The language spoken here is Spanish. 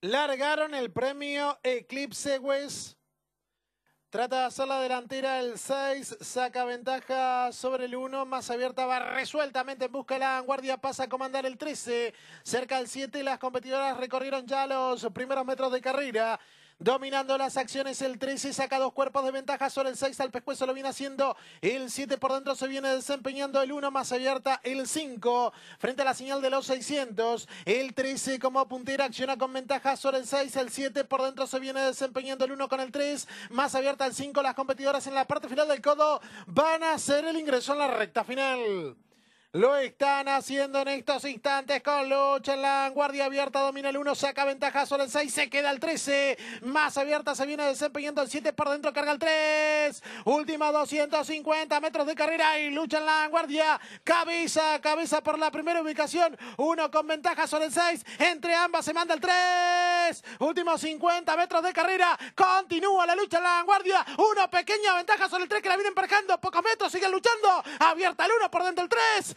Largaron el premio Eclipse West. Trata de hacer la delantera el 6, saca ventaja sobre el 1, más abierta va resueltamente en busca de la vanguardia, pasa a comandar el 13, cerca del 7, las competidoras recorrieron ya los primeros metros de carrera. Dominando las acciones, el 13 saca dos cuerpos de ventaja sobre el 6. Al pescuezo lo viene haciendo. El 7 por dentro se viene desempeñando. El 1 más abierta, el 5. Frente a la señal de los 600. El 13 como puntera acciona con ventaja sobre el 6. El 7 por dentro se viene desempeñando. El 1 con el 3. Más abierta el 5. Las competidoras en la parte final del codo van a hacer el ingreso en la recta final. Lo están haciendo en estos instantes con lucha en la guardia abierta. Domina el 1, saca ventaja sobre el 6, se queda el 13. Más abierta se viene desempeñando el 7 por dentro, carga el 3. Última 250 metros de carrera y lucha en la guardia. Cabeza, cabeza por la primera ubicación. Uno con ventaja sobre el 6. Entre ambas se manda el 3. Últimos 50 metros de carrera. Continúa la lucha en la guardia. 1 pequeña ventaja sobre el 3 que la viene emparejando. Pocos metros, siguen luchando. Abierta el 1 por dentro el 3